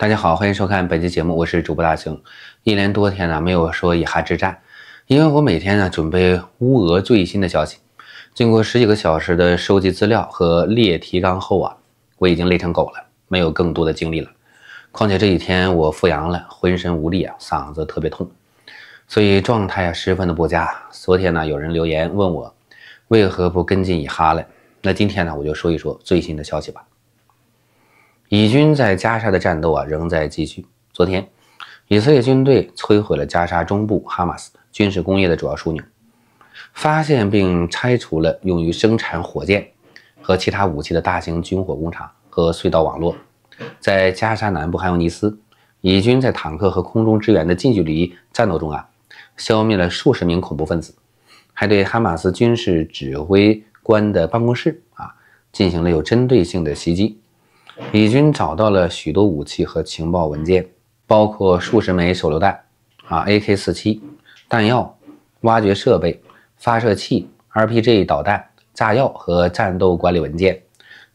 大家好，欢迎收看本期节目，我是主播大熊。一连多天呢没有说以哈之战，因为我每天呢准备乌俄最新的消息。经过十几个小时的收集资料和列提纲后啊，我已经累成狗了，没有更多的精力了。况且这几天我复阳了，浑身无力啊，嗓子特别痛，所以状态啊十分的不佳。昨天呢有人留言问我，为何不跟进以哈了？那今天呢我就说一说最新的消息吧。以军在加沙的战斗啊仍在继续。昨天，以色列军队摧毁了加沙中部哈马斯军事工业的主要枢纽，发现并拆除了用于生产火箭和其他武器的大型军火工厂和隧道网络。在加沙南部还有尼斯，以军在坦克和空中支援的近距离战斗中啊，消灭了数十名恐怖分子，还对哈马斯军事指挥官的办公室啊进行了有针对性的袭击。以军找到了许多武器和情报文件，包括数十枚手榴弹、啊 AK-47 弹药、挖掘设备、发射器、RPG 导弹、炸药和战斗管理文件。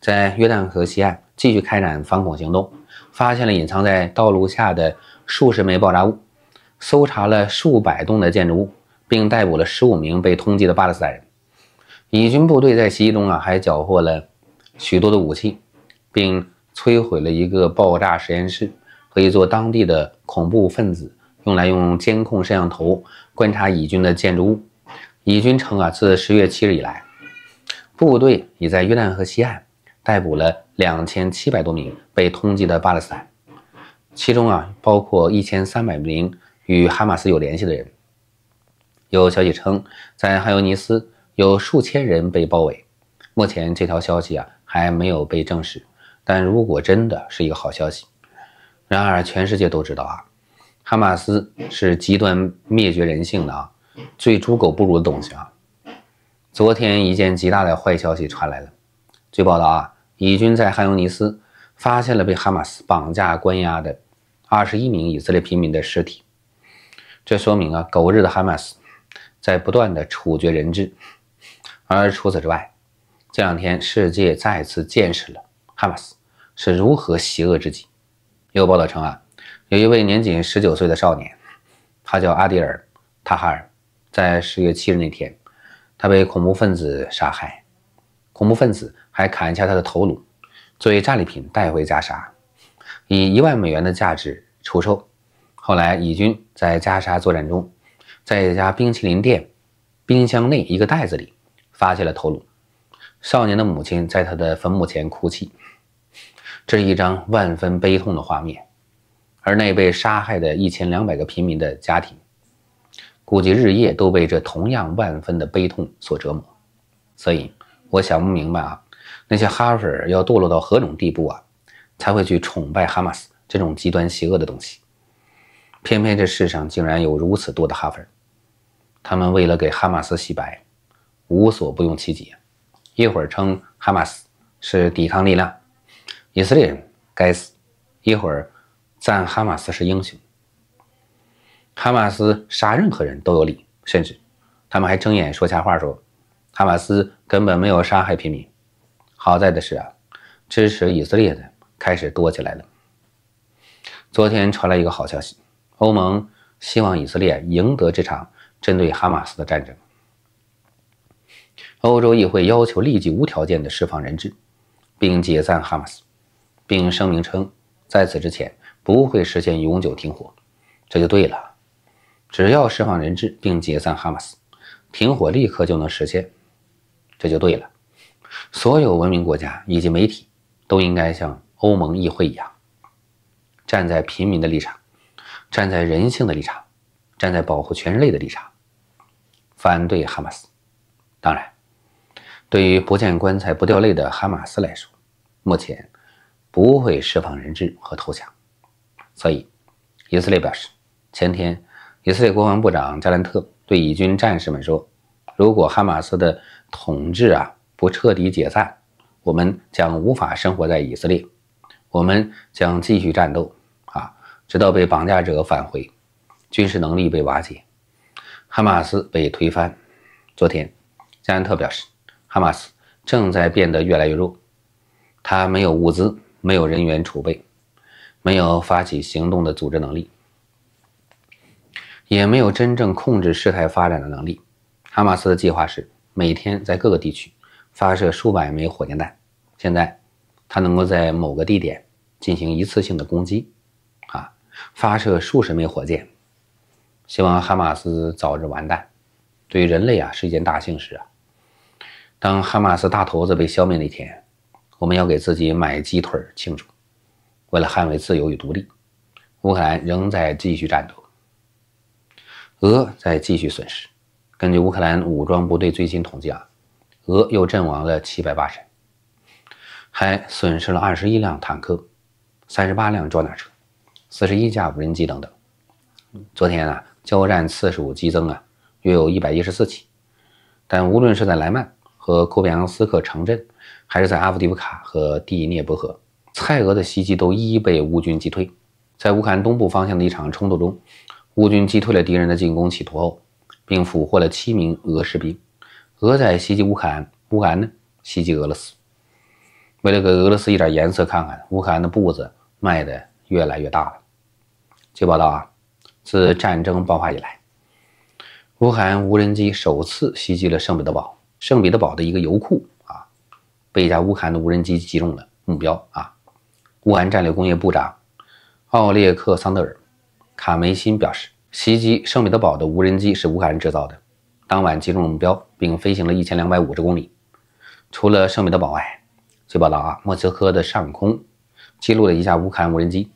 在约旦河西岸继续开展反恐行动，发现了隐藏在道路下的数十枚爆炸物，搜查了数百栋的建筑物，并逮捕了十五名被通缉的巴勒斯坦人。以军部队在袭击中啊，还缴获了许多的武器，并。摧毁了一个爆炸实验室和一座当地的恐怖分子用来用监控摄像头观察以军的建筑物。以军称啊，自十月七日以来，部队已在约旦河西岸逮捕了两千七百多名被通缉的巴勒斯坦，其中啊包括一千三百名与哈马斯有联系的人。有消息称，在哈尤尼斯有数千人被包围，目前这条消息啊还没有被证实。但如果真的是一个好消息，然而全世界都知道啊，哈马斯是极端灭绝人性的啊，最猪狗不如的东西啊。昨天一件极大的坏消息传来了，据报道啊，以军在汉尤尼斯发现了被哈马斯绑架关押的二十一名以色列平民的尸体，这说明啊，狗日的哈马斯在不断的处决人质，而除此之外，这两天世界再次见识了。哈马斯是如何邪恶至极？有报道称啊，有一位年仅十九岁的少年，他叫阿迪尔·塔哈尔，在十月七日那天，他被恐怖分子杀害，恐怖分子还砍下他的头颅，作为战利品带回加沙，以一万美元的价值出售。后来，以军在加沙作战中，在一家冰淇淋店冰箱内一个袋子里发现了头颅。少年的母亲在他的坟墓前哭泣，这是一张万分悲痛的画面。而那被杀害的一千两百个平民的家庭，估计日夜都被这同样万分的悲痛所折磨。所以，我想不明白啊，那些哈佛要堕落到何种地步啊，才会去崇拜哈马斯这种极端邪恶的东西？偏偏这世上竟然有如此多的哈粉，他们为了给哈马斯洗白，无所不用其极。一会儿称哈马斯是抵抗力量，以色列人该死；一会儿赞哈马斯是英雄。哈马斯杀任何人都有理，甚至他们还睁眼说瞎话，说哈马斯根本没有杀害平民。好在的是啊，支持以色列的开始多起来了。昨天传来一个好消息，欧盟希望以色列赢得这场针对哈马斯的战争。欧洲议会要求立即无条件地释放人质，并解散哈马斯，并声明称，在此之前不会实现永久停火。这就对了，只要释放人质并解散哈马斯，停火立刻就能实现。这就对了，所有文明国家以及媒体都应该像欧盟议会一样，站在平民的立场，站在人性的立场，站在保护全人类的立场，反对哈马斯。当然。对于不见棺材不掉泪的哈马斯来说，目前不会释放人质和投降。所以，以色列表示，前天，以色列国防部长加兰特对以军战士们说：“如果哈马斯的统治啊不彻底解散，我们将无法生活在以色列。我们将继续战斗啊，直到被绑架者返回，军事能力被瓦解，哈马斯被推翻。”昨天，加兰特表示。哈马斯正在变得越来越弱，他没有物资，没有人员储备，没有发起行动的组织能力，也没有真正控制事态发展的能力。哈马斯的计划是每天在各个地区发射数百枚火箭弹。现在，他能够在某个地点进行一次性的攻击，啊，发射数十枚火箭，希望哈马斯早日完蛋，对人类啊是一件大幸事啊。当哈马斯大头子被消灭那天，我们要给自己买鸡腿庆祝。为了捍卫自由与独立，乌克兰仍在继续战斗。俄在继续损失。根据乌克兰武装部队最新统计啊，俄又阵亡了七百八十人，还损失了二十一辆坦克、三十八辆装甲车、四十一架无人机等等。昨天啊，交战次数激增啊，约有一百一十四起。但无论是在莱曼。和库比扬斯克城镇，还是在阿夫迪夫卡和蒂涅伯河，蔡俄的袭击都一一被乌军击退。在乌克兰东部方向的一场冲突中，乌军击退了敌人的进攻企图，并俘获了七名俄士兵。俄在袭击乌克兰，乌克兰呢袭击俄罗斯。为了给俄罗斯一点颜色看看，乌克兰的步子迈得越来越大了。据报道啊，自战争爆发以来，乌克兰无人机首次袭击了圣彼得堡。圣彼得堡的一个油库啊，被一架乌克兰的无人机击中了目标啊。乌克兰战略工业部长奥列克桑德尔·卡梅辛表示，袭击圣彼得堡的无人机是乌克兰制造的，当晚击中目标并飞行了一千两百五十公里。除了圣彼得堡外，据报道啊，莫斯科的上空记录了一架乌克兰无人机，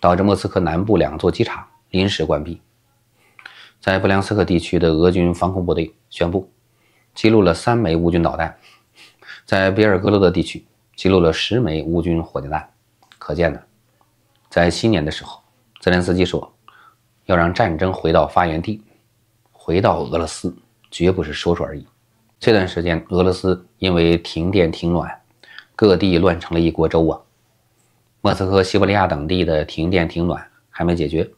导致莫斯科南部两座机场临时关闭。在布良斯克地区的俄军防空部队宣布。记录了三枚乌军导弹，在比尔哥罗德地区记录了十枚乌军火箭弹。可见呢，在新年的时候，泽连斯基说要让战争回到发源地，回到俄罗斯，绝不是说说而已。这段时间，俄罗斯因为停电停暖，各地乱成了一锅粥啊！莫斯科、西伯利亚等地的停电停暖还没解决，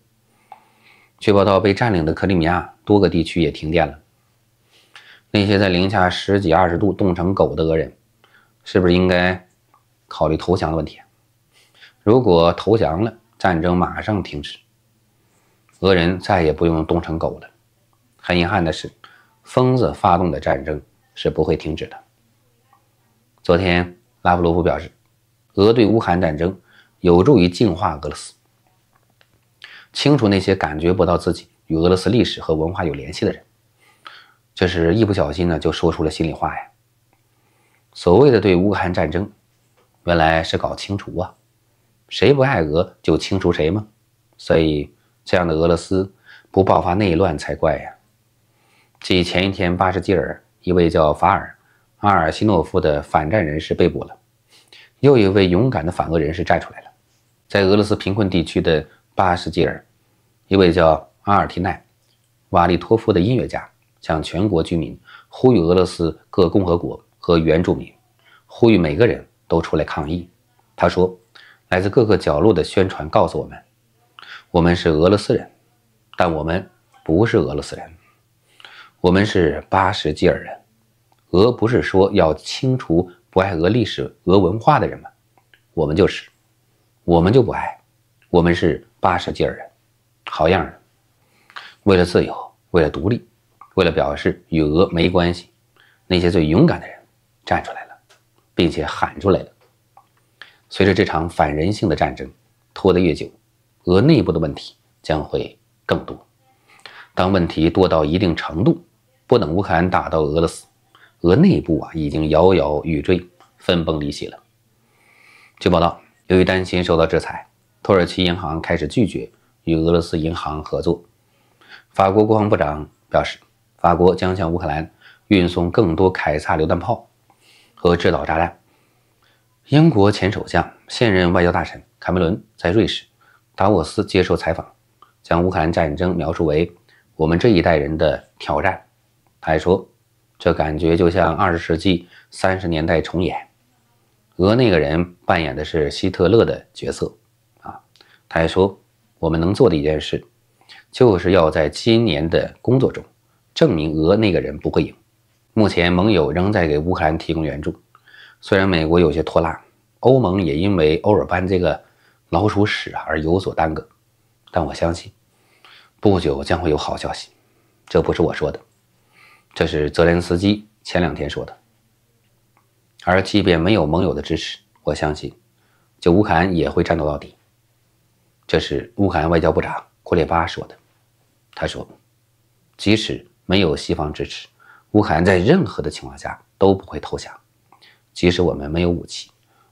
据报道，被占领的克里米亚多个地区也停电了。那些在零下十几二十度冻成狗的俄人，是不是应该考虑投降的问题？如果投降了，战争马上停止，俄人再也不用冻成狗了。很遗憾的是，疯子发动的战争是不会停止的。昨天，拉夫罗夫表示，俄对乌韩战争有助于净化俄罗斯，清除那些感觉不到自己与俄罗斯历史和文化有联系的人。这是一不小心呢，就说出了心里话呀。所谓的对乌克兰战争，原来是搞清除啊，谁不爱俄就清除谁吗？所以这样的俄罗斯不爆发内乱才怪呀。继前一天，巴什基尔一位叫法尔阿尔西诺夫的反战人士被捕了，又一位勇敢的反俄人士站出来了，在俄罗斯贫困地区的巴什基尔，一位叫阿尔提奈瓦利托夫的音乐家。向全国居民呼吁，俄罗斯各共和国和原住民呼吁每个人都出来抗议。他说：“来自各个角落的宣传告诉我们，我们是俄罗斯人，但我们不是俄罗斯人，我们是巴什基尔人。俄不是说要清除不爱俄历史、俄文化的人吗？我们就是，我们就不爱，我们是巴什基尔人。好样的，为了自由，为了独立。”为了表示与俄没关系，那些最勇敢的人站出来了，并且喊出来了。随着这场反人性的战争拖得越久，俄内部的问题将会更多。当问题多到一定程度，不等乌克兰打到俄罗斯，俄内部啊已经摇摇欲坠、分崩离析了。据报道，由于担心受到制裁，土耳其银行开始拒绝与俄罗斯银行合作。法国国防部长表示。法国将向乌克兰运送更多凯撒榴弹炮和制导炸弹。英国前首相、现任外交大臣卡梅伦在瑞士达沃斯接受采访，将乌克兰战争描述为“我们这一代人的挑战”。他还说：“这感觉就像二十世纪三十年代重演，俄那个人扮演的是希特勒的角色。”啊，他还说：“我们能做的一件事，就是要在今年的工作中。”证明俄那个人不会赢。目前盟友仍在给乌克兰提供援助，虽然美国有些拖拉，欧盟也因为欧尔班这个老鼠屎而有所耽搁，但我相信，不久将会有好消息。这不是我说的，这是泽连斯基前两天说的。而即便没有盟友的支持，我相信，就乌克兰也会战斗到底。这是乌克兰外交部长库列巴说的。他说，即使。没有西方支持，乌克兰在任何的情况下都不会投降。即使我们没有武器，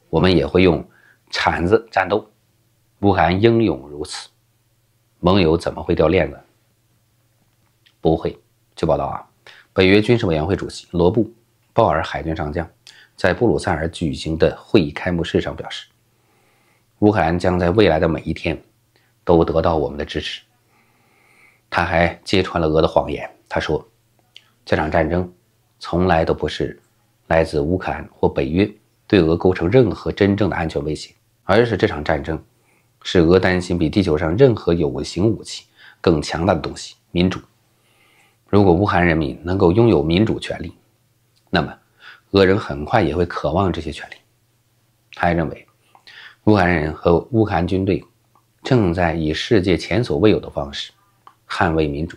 我们也会用铲子战斗。乌克兰英勇如此，盟友怎么会掉链子？不会。据报道啊，北约军事委员会主席罗布·鲍尔海军上将在布鲁塞尔举行的会议开幕式上表示，乌克兰将在未来的每一天都得到我们的支持。他还揭穿了俄的谎言。他说：“这场战争从来都不是来自乌克兰或北约对俄构成任何真正的安全威胁，而是这场战争是俄担心比地球上任何有形武器更强大的东西——民主。如果乌克兰人民能够拥有民主权利，那么俄人很快也会渴望这些权利。”他还认为，乌克兰人和乌克兰军队正在以世界前所未有的方式捍卫民主。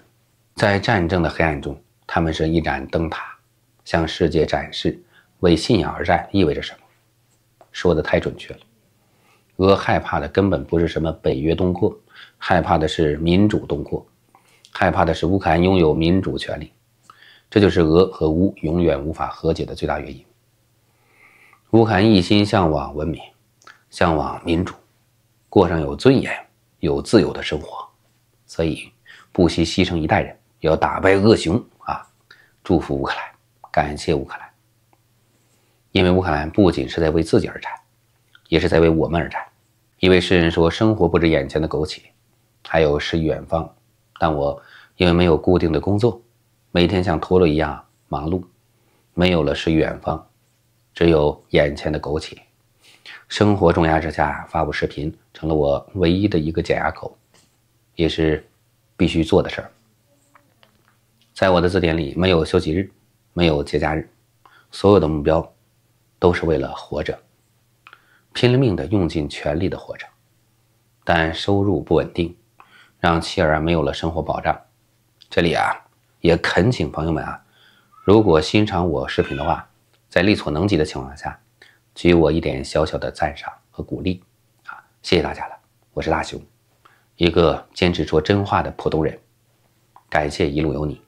在战争的黑暗中，他们是一盏灯塔，向世界展示为信仰而战意味着什么。说的太准确了。俄害怕的根本不是什么北约东扩，害怕的是民主东扩，害怕的是乌克兰拥有民主权利。这就是俄和乌永远无法和解的最大原因。乌克兰一心向往文明，向往民主，过上有尊严、有自由的生活，所以不惜牺牲一代人。要打败恶熊啊！祝福乌克兰，感谢乌克兰，因为乌克兰不仅是在为自己而战，也是在为我们而战。一位诗人说：“生活不止眼前的苟且，还有诗与远方。”但我因为没有固定的工作，每天像陀螺一样忙碌，没有了诗与远方，只有眼前的苟且。生活重压之下，发布视频成了我唯一的一个减压口，也是必须做的事儿。在我的字典里没有休息日，没有节假日，所有的目标都是为了活着，拼了命的用尽全力的活着，但收入不稳定，让妻儿没有了生活保障。这里啊，也恳请朋友们啊，如果欣赏我视频的话，在力所能及的情况下，给予我一点小小的赞赏和鼓励啊，谢谢大家了。我是大雄，一个坚持说真话的普通人，感谢一路有你。